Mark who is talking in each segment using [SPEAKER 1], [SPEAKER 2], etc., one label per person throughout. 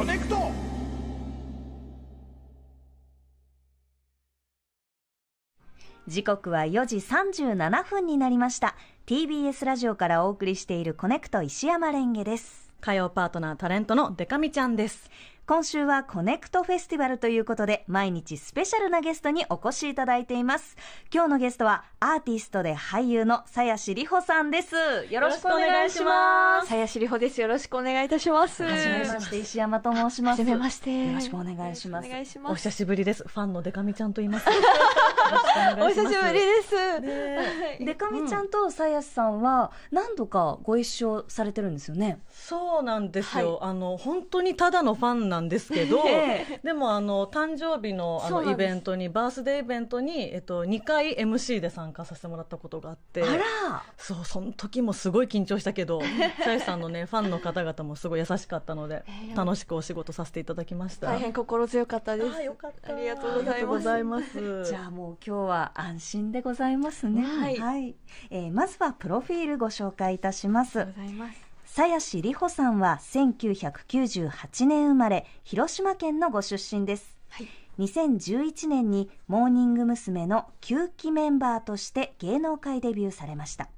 [SPEAKER 1] コネクト時刻は4時37分になりました TBS ラジオからお送りしているコネクト石山レンゲです火曜パートナータレントのデカミちゃんです今週はコネクトフェスティバルということで、毎日スペシャルなゲストにお越しいただいています。今日のゲストは、アーティストで俳優の鞘師里穂さんです。よろしくお願いします。鞘師里穂です。よろしくお願いいたします。はじめまして、石山と申します。はじめまして。よろしくお願いします。おますお久しぶりです。ファンのデカミちゃんと言います。お久しぶりです。デカみちゃんと鞘師さんは何度かご一緒されてるんですよね。そうなんですよ。あ
[SPEAKER 2] の本当にただのファンなんで
[SPEAKER 1] すけど、
[SPEAKER 2] でもあの誕生日のあのイベントにバースデーイベントに、えっと、2回 MC で参加させてもらったことがあってあらそうその時もすごい緊張したけど さゆさんのねファンの方々もすごい優しかったので、えー、楽しくお仕事させていただきました大変
[SPEAKER 1] 心強かったですありがとうございますじゃあもう今日は安心でございますねはい、はい、えー、まずはプロフィールご紹介いたしますございます。鞘師里穂さんは1998年生まれ広島県のご出身です、はい、2011年にモーニング娘。の9期メンバーとして芸能界デビューされました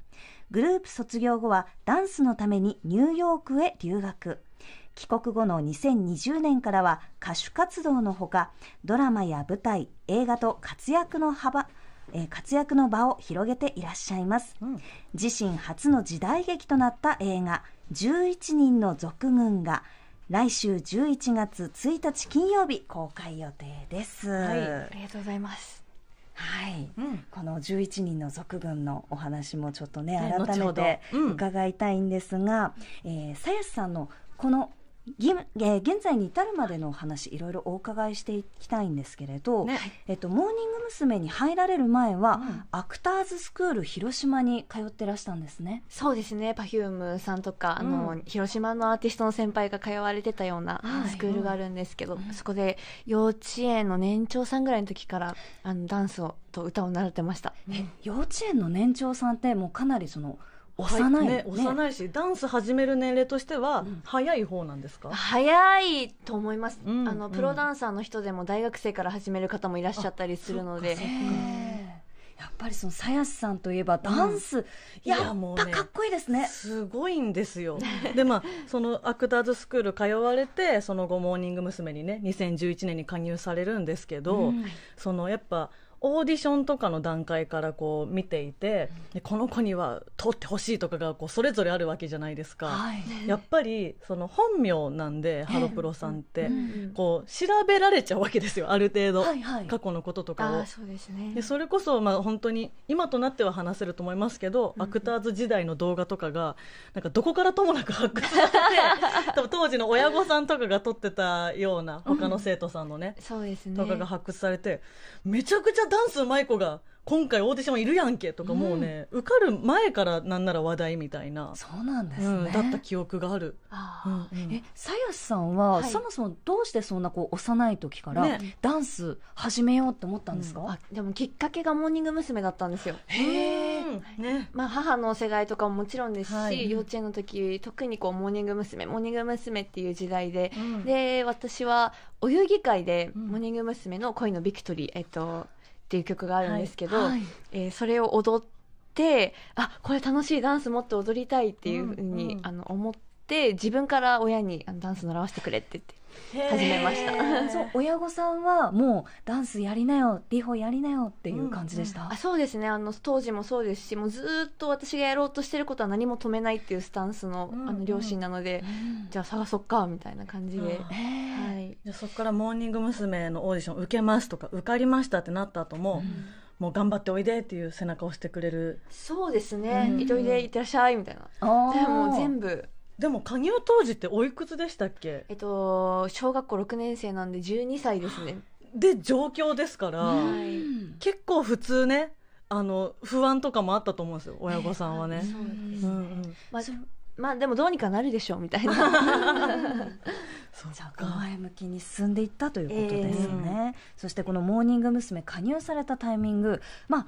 [SPEAKER 1] グループ卒業後はダンスのためにニューヨークへ留学帰国後の2020年からは歌手活動のほかドラマや舞台映画と活躍の幅え活躍の場を広げていらっしゃいます、うん、自身初の時代劇となった映画11人の続軍が来週11月1日金曜日公開予定です。はい、ありがとうございます。はい、うん、この11人の族軍のお話もちょっとね改めて伺いたいんですが、うえさやさんのこの現在に至るまでのお話いろいろお伺いしていきたいんですけれど、ね、えっと、モーニング娘。に入られる前は、うん、アクターズスクール広島に通ってらしたんですねそ
[SPEAKER 3] うですね Perfume さんとか、うん、あの、広島のアーティストの先輩が通われてたようなスクールがあるんですけど、はい、そこで幼稚園の年長さんぐらいの時
[SPEAKER 1] からあのダンスをと歌を習ってました、うん、幼稚園の年長さんってもうかなりその幼い、ね、幼い
[SPEAKER 2] し、ダンス始める年齢としては早い方なんです
[SPEAKER 1] か、
[SPEAKER 3] 早いと思います、あのプロダンサーの人でも大学生から始める方もいらっしゃったりするので。やっぱりそのやしさんといえばダンス、うん、
[SPEAKER 2] やもう、ね、かっこいいですねすごいんですよ でまあそのアクターズスクール通われてその後モーニング娘。にね2011年に加入されるんですけど、うん、そのやっぱオーディションとかの段階からこう見ていて、でこの子には通ってほしいとかがこうそれぞれあるわけじゃないですか、はい、やっぱりその本名なんで、ハロプロさんって、こう調べられちゃうわけですよある程度、過去のこととかをそでそれこそまあ本当に今となっては話せると思いますけど、アクターズ時代の動画とかがなんかどこからともなく発掘されて 当時の親御さんとかが撮ってたような他の生徒さんのね、そうですねとかが発掘されてめちゃくちゃダンスうまい子が今回オーディションいるやんけとかもうね、うん、受かる前からなんなら話題みたいなそ
[SPEAKER 1] うなんですね、うん、だった
[SPEAKER 2] 記憶がある
[SPEAKER 1] あ、うえさやさんは、はい、そもそもどうしてそんなこう幼い時から、ね、ダンス始めようって思ったんですか、でもきっかけがモーニング娘。だったんですよへえ、ねまあ、母
[SPEAKER 3] の世代とかももちろんですし、はい、幼稚園の時特にこうモーニング娘。モーニング娘。っていう時代で、で私はお遊戯会でモーニング娘。の恋のビクトリー、えっとっていう曲があるんですけど、はいはい、えー、それを踊ってあこれ楽しいダンスもっと踊りたいっていうふうに、うんうん、あの思って。って自分から親にあのダンス習わせてくれって言って
[SPEAKER 1] 始めました そう親御さんはもうダンスやりなよリホやりなよっていう感じでした、うんうん、あ
[SPEAKER 3] そうですねあの当時もそうですしもうずっと私がやろうとしてることは何も止めないっていうスタンスのうんうん、あの両親なので、うん、じゃあ探そっかみたいな感じで、は
[SPEAKER 2] い、じゃそこからモーニング娘。のオーディション受けますとか受かりましたってなった後も、もう頑張っておいでっていう背中をしてくれる
[SPEAKER 3] そうですね、うん、いといでいってらっしゃいみたいなもう全部でも加入当時っておいくつでしたっけえっと小学校6年生なんで12歳ですねで状況ですか
[SPEAKER 2] ら、結構普通ねあの不安とかもあったと思うんですよ親御さん
[SPEAKER 1] はね。まあでもどうにかなるでしょうみたいな じゃあ前向きに進んでいったということですね、えー、そしてこのモーニング娘。加入されたタイミングまあ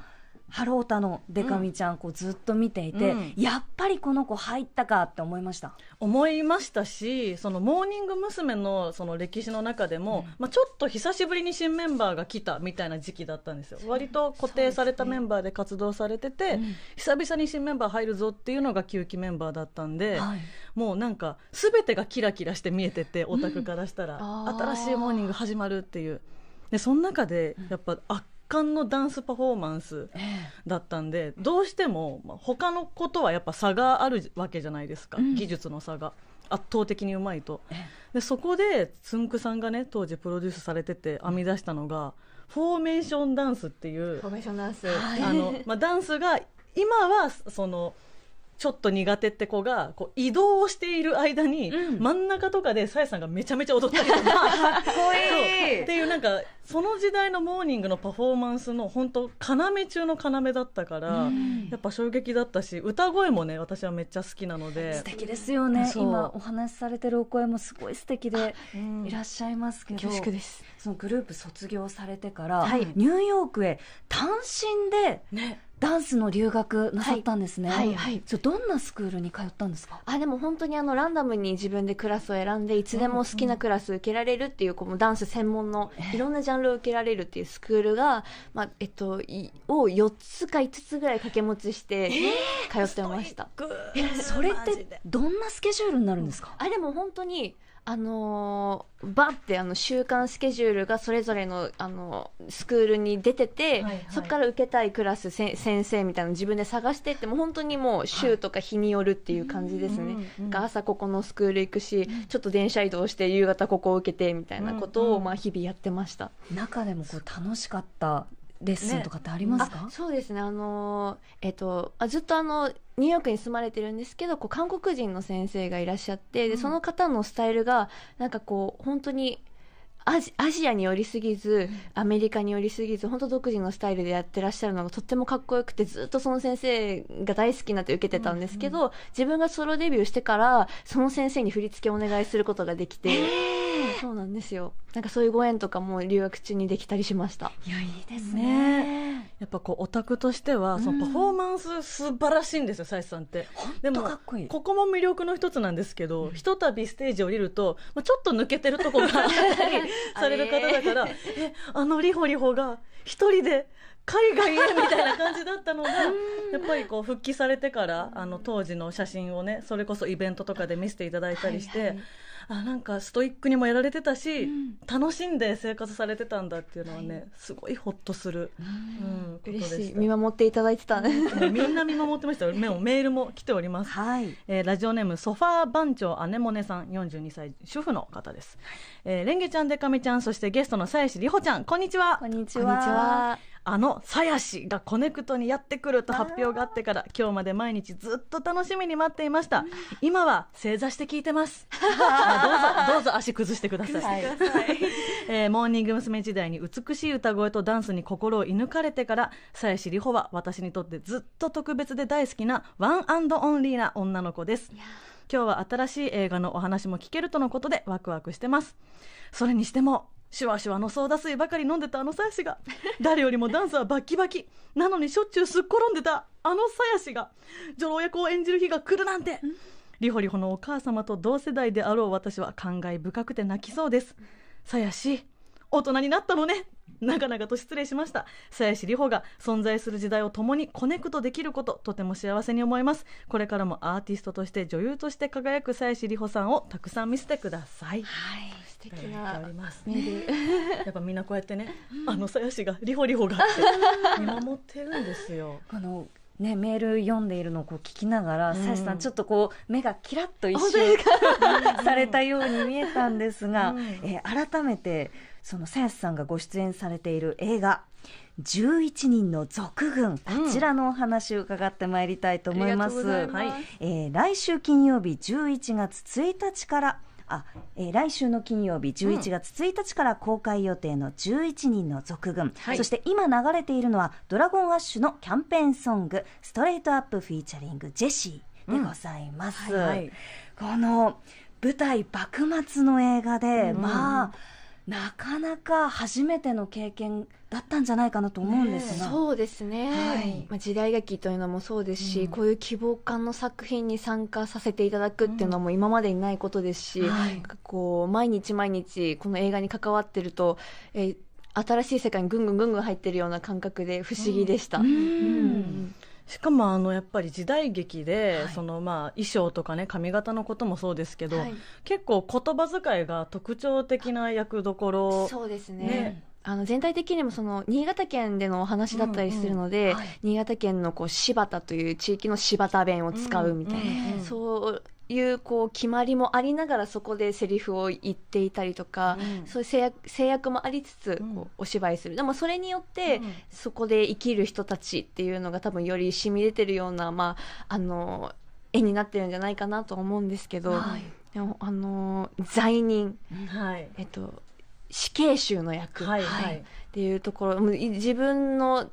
[SPEAKER 1] ハロータのデカミちゃん、こうずっと見ていて、うん、やっぱりこの子入ったかって思いました思いましたしそのモー
[SPEAKER 2] ニング娘。のその歴史の中でも、うん、まあ、ちょっと久しぶりに新メンバーが来たみたいな時期だったんですよ割と固定されたメンバーで活動されてて、ね、久々に新メンバー入るぞっていうのが旧期メンバーだったんで、はい、もうなんか全てがキラキラして見えてて オタクからしたら、うん、新しいモーニング始まるっていう。でその中でやっぱ貫のダンスパフォーマンスだったんで、どうしても、他のことはやっぱ差があるわけじゃないですか、うん、技術の差が。圧倒的にうまいとでそこでつんくさんがね当時プロデュースされてて編み出したのがフォーメーションダンスっていうフ
[SPEAKER 3] ォーメーションダンス、あの
[SPEAKER 2] まあ、ダンスが今はその。ちょっと苦手って子がこう移動をしている間に、うん真ん中とかでさやさんがめちゃめちゃ踊ったりとか いうっていうなんかその時代のモーニングのパフォーマンスの本当要中の要だったから、うんやっぱ衝撃だったし歌声もね私はめっちゃ好きなので素。敵ですよね今
[SPEAKER 1] お話しされてるお声もすごい素敵でいらっしゃいますけど、恐縮ですそのグループ卒業されてから、はいニューヨークへ単身でねダンスの留学なさったんですね。はい、はい、はい。どんなスクールに通ったんですか
[SPEAKER 3] あ、でも本当にあの、ランダムに自分でクラスを選んで、いつでも好きなクラス受けられるっていう、このダンス専門の、いろんなジャンルを受けられるっていうスクールが、まあ、えっと、いを4つか5つぐらい掛け持ちして、通ってました。えー、それって、どんなスケジュールになるんですか、あ、でも本当に、あのー、バッてあの週間スケジュールがそれぞれの、あのスクールに出てて、はいはい、そこから受けたいクラス先生みたいなの自分で探してっても本当にもう週とか日によるっていう感じですね、はいうん朝ここのスクール行くし、ちょっと電車移動して夕方ここを受けてみたいなことをまあ日々やってました、
[SPEAKER 1] うんうん、中でもこう楽しかったレッスンとかってあり
[SPEAKER 3] ますか、ね、そうですねあの、えっと、あずっとあのニューヨークに住まれてるんですけどこう韓国人の先生がいらっしゃってでその方のスタイルがなんかこう本当にアジアジアに寄りすぎずアメリカに寄りすぎず本当独自のスタイルでやってらっしゃるのがとってもかっこよくてずっとその先生が大好きになって受けてたんですけど、うんうん、自分がソロデビューしてからその先生に振り付けお願いすることができて、えー、そうなんですよなんかそういうご縁とかも留学中にできたりしましたいやいいですね、ね、やっぱこうオタクとしては、うん、そのパフォーマンス素晴らしいんですよ
[SPEAKER 2] 斉さんってでもかっこいいここも魅力の一つなんですけど、うん、ひとたびステージ降りると、まあ、ちょっと抜けてるとこが される方だからえあのりほりほが一人で海外へみたいな感じだったのが やっぱりこう復帰されてからあの当時の写真をねそれこそイベントとかで見せていただいたりして、はいはい、あなんかストイックにもやられてたし、うん、楽しんで生活されてたんだっていうのはね、はい、すごいほっとする、う
[SPEAKER 3] んうん、嬉しい見守っていただいてたねみん
[SPEAKER 2] な見守ってました メールも来ております、はいえー、ラジオネームソファー番長姉もねさん42歳主婦の方です、えー、レンゲちゃんでかみちゃんそしてゲストの鞘師里穂ちゃんこんにちはこんにちはあの鞘師がコネクトにやってくると発表があってから今日まで毎日ずっと楽しみに待っていました、今は正座して聞いてます どうぞどうぞ足崩してください、はい、えー、モーニング娘。時代に美しい歌声とダンスに心を射抜かれてから鞘師里穂は私にとってずっと特別で大好きなワンアンドオンリーな女の子です今日は新しい映画のお話も聞けるとのことでワクワクしてますそれにしてもシュワシュワのソーダ水ばかり飲んでたあの鞘師が誰よりもダンスはバキバキなのにしょっちゅうすっ転んでたあの鞘師が女郎役を演じる日が来るなんてりほりほのお母様と同世代であろう私は感慨深くて泣きそうです鞘師大人になったのね長々と失礼しました鞘師リホが存在する時代を共にコネクトできることとても幸せに思いますこれからもアーティストとして女優として輝く鞘師リホさんをたくさん見せてください、
[SPEAKER 1] はい素敵な
[SPEAKER 2] メール やっぱみんなこうやってね、あのさやしがり
[SPEAKER 1] ほりほが 見守ってるんですよ。あのね、メール読んでいるのをこう聞きながら、さやしさんちょっとこう目がキラッと一瞬 されたように見えたんですが、え改めてそのさやしさんがご出演されている映画11人の続軍、こちらのお話を伺ってまいりたいと思います。え来週金曜日11月1日からあ、えー、来週の金曜日11月1日から公開予定の11人の続軍、うん、そして今流れているのはドラゴンアッシュのキャンペーンソングストレートアップフィーチャリングジェシーでございます。うんはいはい、この舞台幕末の映画で、まあなかなか初めての経験だったんじゃないかなと思うんですが、ね、そうですね、はい、まあ、時代劇というのもそうですし、うん、こういう希望
[SPEAKER 3] 感の作品に参加させていただくっていうのはも今までにないことですし、うんはい、こう毎日毎日この映画に関わってると、えー、新しい世界にぐんぐんぐんぐん入ってるような感覚で不思議でした。うんしかもあのやっぱり時代劇
[SPEAKER 2] で、はい、そのまあ衣装とかね髪型のこともそうですけど、はい、結構言葉遣いが特徴的な役どころそうですねね
[SPEAKER 3] あの全体的にもその新潟県でのお話だったりするので、うんうんはい、新潟県のこう柴田という地域の柴田弁を使うみたいな、うんうん、そういうこう決まりもありながらそこでセリフを言っていたりとか、うん、そういう制約制約もありつつこうお芝居する、うん、でもそれによってそこで生きる人たちっていうのが多分より染み出てるような、まあ、あの絵になってるんじゃないかなと思うんですけど、はい、でもあの罪人、はい、えっと死刑囚の役、はいはい、っていうところ自分の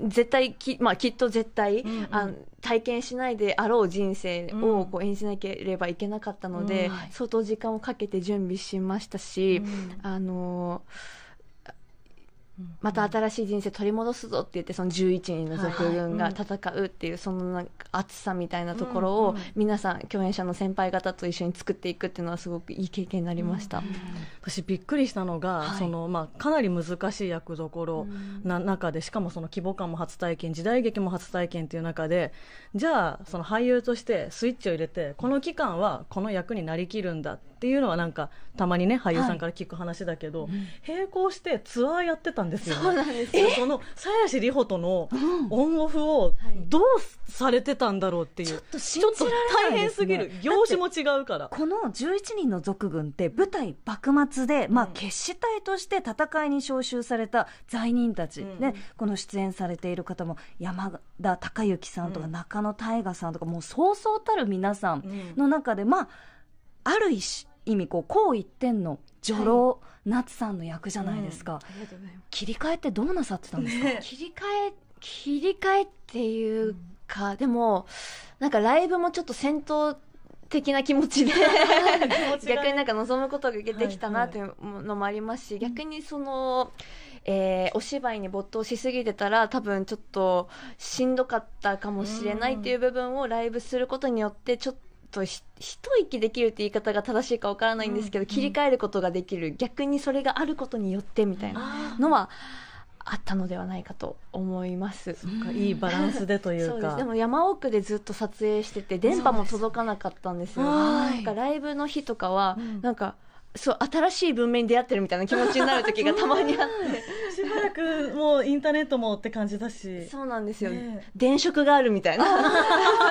[SPEAKER 3] 絶対き、まあ、きっと絶対、うんうん、あの体験しないであろう人生をこう演じなければいけなかったので、うん、相当時間をかけて準備しましたし、うん、あのーまた新しい人生取り戻すぞって言ってその11人の族軍が戦うっていうその熱さみたいなところを皆さん共演者の先輩方と一緒に作っていくっていうのはすごくいい経験になりました、うんうん、私
[SPEAKER 2] びっくりしたのが、はい、そのまあ、かなり難しい役どころな中でしかもその規模感も初体験時代劇も初体験っていう中でじゃあその俳優としてスイッチを入れてこの期間はこの役になりきるんだってっていうのはなんかたまにね俳優さんから聞く話だけど、はい、並行してツアーやってたんですよ、ね、そうなんですその鞘師里穂とのオンオフをどうされてたんだろうっていう、はい、ちょっと大変すぎる業種も違うから
[SPEAKER 1] この11人の族軍って舞台幕末で、まあ、決死隊として戦いに招集された罪人たち、うん、でこの出演されている方も山田孝之さんとか中野大河さんとか、もうそうそうたる皆さんの中で、まあある一意味こうこう一点の女郎、夏さんの役じゃないですか、切り替えってどうなさってたんですか、ね、切り替え切り替えっていうか、でも
[SPEAKER 3] なんかライブもちょっと戦闘的な気持ちで 逆になんか望むことができたなというのもありますし、はいはい、逆にその、えー、お芝居に没頭しすぎてたら多分ちょっとしんどかったかもしれないっていう部分をライブすることによってちょっとと一息できるって言い方が正しいかわからないんですけど、うん、切り替えることができる逆にそれがあることによってみたいなのはあったのではないかと思います。そっかいいバランスでというか でも山奥でずっと撮影してて電波も届かなかったんですよ。すなんかライブの日とかは、うん、なんか。そう新しい文明に出会ってるみたいな気持ちになる時がたまにあっ
[SPEAKER 2] て しばらくも
[SPEAKER 3] うインターネットもって感じだしそうなんですよ、ね、電飾があるみたいな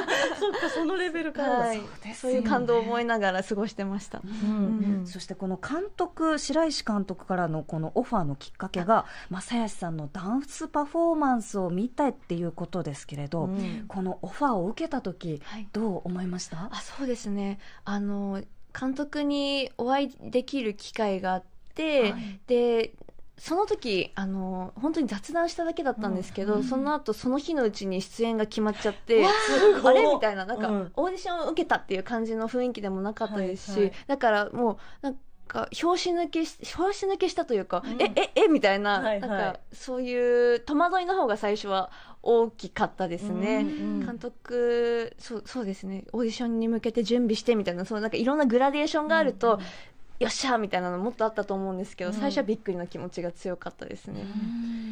[SPEAKER 3] そっかそのレベルから、はい、そう、ね,、いう感動を
[SPEAKER 1] 覚えながら過ごしてました、うんうんうん、そしてこの監督白石監督からのこのオファーのきっかけが正義さんのダンスパフォーマンスを見たいっていうことですけれど、うん、このオファーを受けた時、はい、どう思いましたあ
[SPEAKER 3] そうですねあの監督にお会いできる機会があって、はい、でその時あの本当に雑談しただけだったんですけど、うん、その後その日のうちに出演が決まっちゃって、うん、あれみたいななんか、うん、オーディションを受けたっていう感じの雰囲気でもなかったですし、はいはい、だからもうなんか表紙抜け表紙抜けしたというか、えええみたいなはいはい、なんかそういう戸惑いの方が最初は大きかったですね、うんうん、監督そうそうですねオーディションに向けて準備してみたいなそうなんかいろんなグラデーションがあると、うんうん、よっしゃみたいなのもっとあったと思うんですけど、うん、最初はびっくりの気持ちが強かったですね、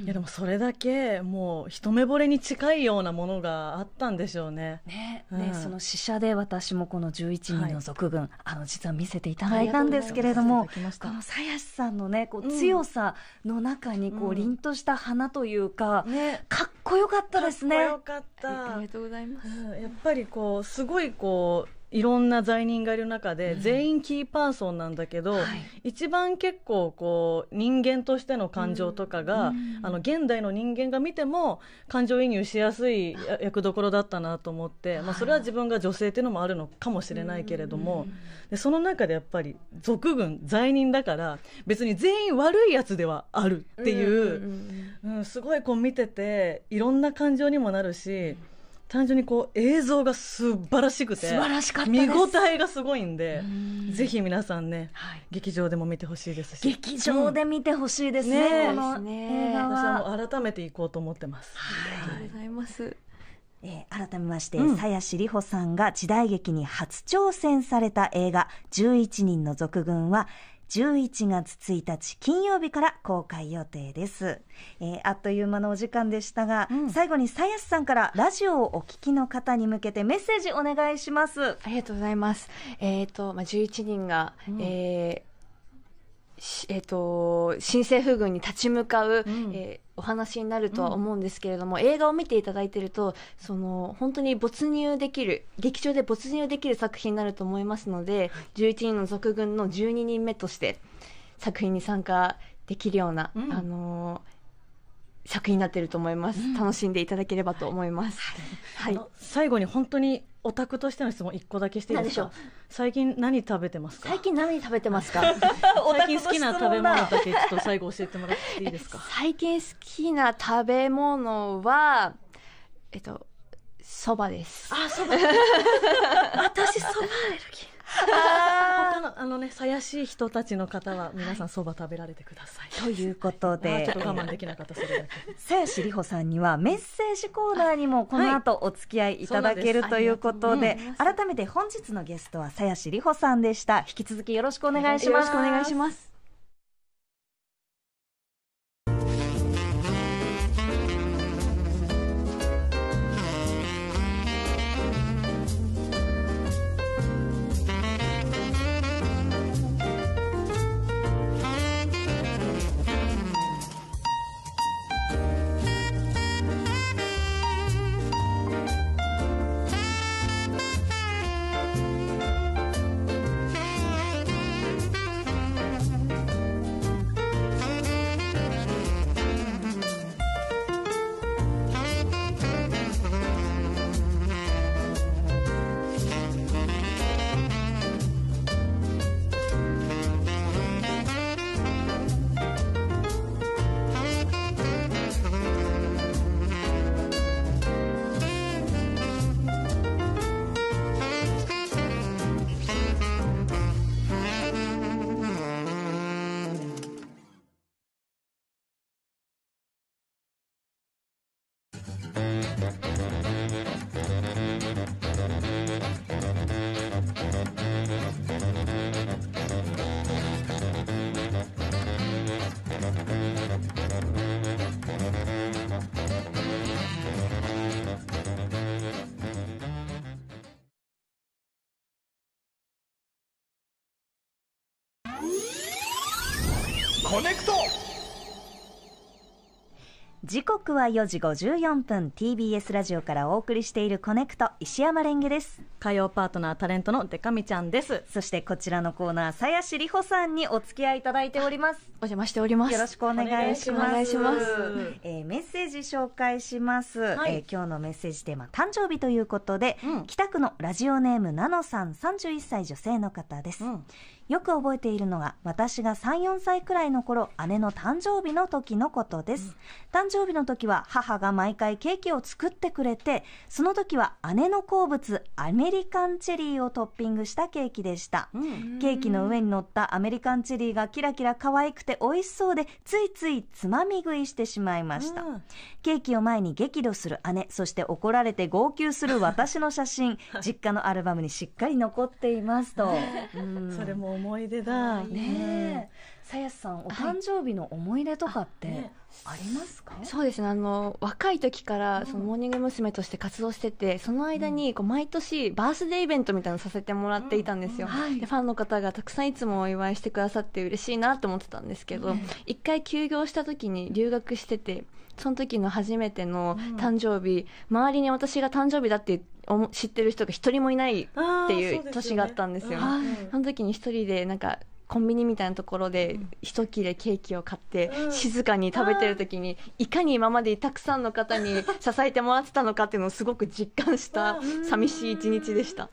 [SPEAKER 2] いやでもそれだけもう一目惚れに近いようなものがあったんでしょうねねうん、ねその
[SPEAKER 1] 試写で私もこの11人の続軍、はい、あの実は見せていただいたんですけれどもこの鞘師さんのねこう強さの中にこう、凛とした花というか、ね、かっこよかったですねかっこよかったありがとうございます、やっぱり
[SPEAKER 2] こうすごいこういろんな罪人がいる中で、全員キーパーソンなんだけど、はい、一番結構こう人間としての感情とかが、うん、あの現代の人間が見ても感情移入しやすい役どころだったなと思って、まあ、それは自分が女性っていうのもあるのかもしれないけれども、うん、でその中でやっぱり俗軍罪人だから別に全員悪いやつではあるっていう、うん、うん、すごいこう見てていろんな感情にもなるし。単純にこう映像が素晴らしくて素晴らしかった見応えがすごいんでぜひ皆さんね、はい、劇場でも見てほしいですし劇場
[SPEAKER 1] で見てほしいですねうん、ねこの映画は、私はも
[SPEAKER 2] 改めて行こうと思ってます、はい、ありがとうございますえー、改めまして、うん、
[SPEAKER 1] 鞘師里穂さんが時代劇に初挑戦された映画、11人の続軍は、11月1日金曜日から公開予定です、えー、あっという間のお時間でしたが、うん、最後に鞘師さんからラジオをお聞きの方に向けてメッセージお願いしますありがとうございますえっ、ー、と、まあ、11人が、うん、え
[SPEAKER 3] ー、えっ、と新政府軍に立ち向かう、うん、えお話になるとは思うんですけれども、うん、映画を見ていただいてるとその本当に没入できる劇場で没入できる作品になると思いますので11人の続軍の12人目として作品に参加できるような、うん、あの作品になってると思います、うん、楽しんでいただければと思います、はい、はい、最後に本当に
[SPEAKER 2] オタクとしての質問一個だけしていいですか最近何食べてますか最近何食べてますか 最近好きな食べ物だけちょっと最後教えてもらっていいですか
[SPEAKER 3] 最近好きな食べ物はえっとそばですあそば 私そばアレルギー他のあのね鞘しい人
[SPEAKER 1] たちの方は皆さんそば食べられてください、ということでちょっと我慢できなかったそれだけ鞘師里穂さんにはメッセージコーナーにもこの後お付き合いいただける、ということで改めて本日のゲストは鞘師里穂さんでした引き続きよろしくお願いしますよろしくお願いしますコネクト時刻は4時54分 TBS ラジオからお送りしているコネクト石山レンゲです火曜パートナータレントのデカミちゃんですそしてこちらのコーナー鞘師里穂さんにお付き合いいただいておりますお邪魔しておりますよろしくお願いしますおえメッセージ紹介します、はい、えー、今日のメッセージテーマ誕生日ということで、うん、北区のラジオネームナノさん31歳女性の方です、うんよく覚えているのが私が34歳くらいの頃姉の誕生日の時のことです、うん、誕生日の時は母が毎回ケーキを作ってくれてその時は姉の好物アメリカンチェリーをトッピングしたケーキでした、うん、ケーキの上に乗ったアメリカンチェリーがキラキラ可愛くて美味しそうでついついつまみ食いしてしまいました、うん、ケーキを前に激怒する姉そして怒られて号泣する私の写真 実家のアルバムにしっかり残っていますと、それも思い出だねさやさんお誕生日の思い出とかってありますか、はいね、そう
[SPEAKER 3] ですねあの若い時からそのモーニング娘。として活動しててその間にこう毎年バースデーイベントみたいなのさせてもらっていたんですよ、うんうんはい、でファンの方がたくさんいつもお祝いしてくださって嬉しいなと思ってたんですけど、ね、一回休業した時に留学しててその時の初めての誕生日、うん、周りに私が誕生日だって知ってる人が一人もいないっていう年があったんですよ。そ、ねうん、の時に一人でなんかコンビニみたいなところで一切れケーキを買って静かに食べてる時にいかに今までたくさんの方に支えてもらってたのかっていうのをすごく実感した寂しい一日でした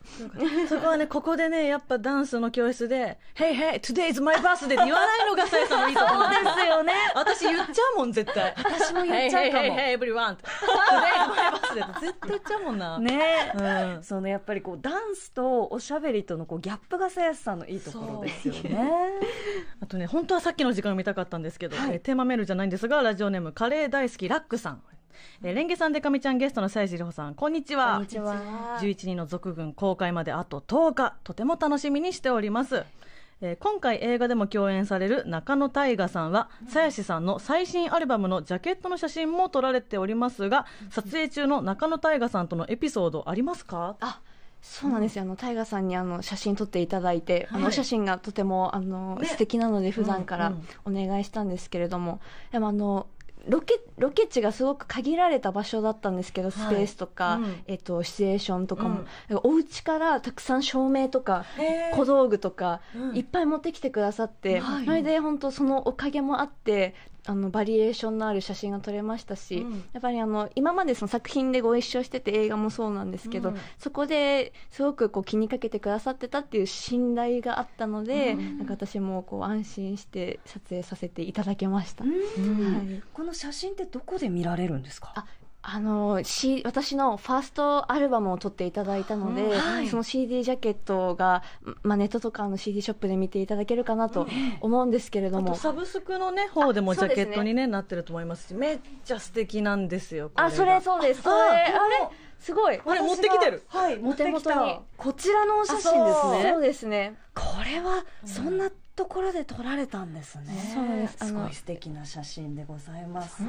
[SPEAKER 3] そこはねここでねやっぱダンスの教室で「Hey hey today is my
[SPEAKER 2] birthday」って言わないのがさやさんのいいところですよね 私言っちゃうもん絶対私も言っちゃうかも「Hey hey hey, hey everyone today is my birthday」絶対言っちゃうもんな
[SPEAKER 1] ね、うん、そのやっぱりこうダンスとおしゃべりとのこうギャップがさやさんのいいところですよね
[SPEAKER 2] あとね本当はさっきの時間を見たかったんですけど、はい、テーマメールじゃないんですがラジオネームカレー大好きラックさんえー、レンゲさんでかみちゃんゲストの西地里穂さんこんにちはこんにちは11人の続軍公開まであと10日とても楽しみにしておりますえー、今回映画でも共演される中野大我さんは鞘師、うん、さんの最新アルバムのジャケットの写真も撮られておりますが撮影中の中野大我さんとのエピソードありますかあ
[SPEAKER 3] そうなんですよ、うん、あのタイガさんにあの写真撮っていただいて、はい、あの写真がとてもあの、ね、素敵なので普段からお願いしたんですけれども、でもあのロケロケ地がすごく限られた場所だったんですけどスペースとか、はいうん、えっと、シチュエーションとかも、うん、お家からたくさん照明とか小道具とか、いっぱい持ってきてくださって、うん、それで本当そのおかげもあってあのバリエーションのある写真が撮れましたし、うん、やっぱりあの今までその作品でご一緒してて映画もそうなんですけど、うん、そこですごくこう気にかけてくださってたっていう信頼があったので、うん、なんか私もこう安心して撮影させていただけました、はい、
[SPEAKER 1] この写真ってどこで
[SPEAKER 3] 見られるんですかああの、C、私のファーストアルバムを撮っていただいたので、うんはい、その CD ジャケットが、まあ、ネットとかの CD ショップで見ていただけるかなと思うんですけれども、サ
[SPEAKER 2] ブスクのね方でもジャケットにね、ねなってると思いますしめっちゃ素敵なんですよあそれそうですそれあれ
[SPEAKER 3] すごいあれ持ってきてるはい持ってきたこちらのお写真ですねそうですね
[SPEAKER 1] これはそんな、ところで撮られたんですね。そうです。ごい素敵な写真でございます。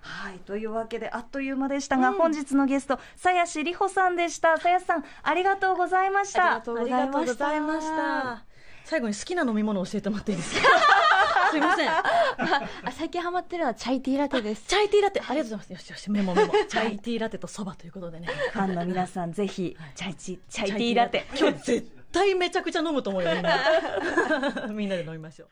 [SPEAKER 1] はい、というわけであっという間でしたが、うん、本日のゲスト鞘師里穂さんでした。鞘師さんありがとうございました。ありがとうございました。
[SPEAKER 2] 最後に好きな飲み物を教えてもらっていいで
[SPEAKER 3] すか。
[SPEAKER 1] すみません。あ、
[SPEAKER 3] 最近ハマってるのはチャイティーラテです。チャイティーラテ、ありがとうございます。よしよし、メモメモ。チャイティーラテとそばということでね。ファンの皆さん、ぜひ、チャイチ、
[SPEAKER 2] チャイティーラテ。今日絶対めちゃくちゃ飲むと思うよみんな みんなで飲みましょう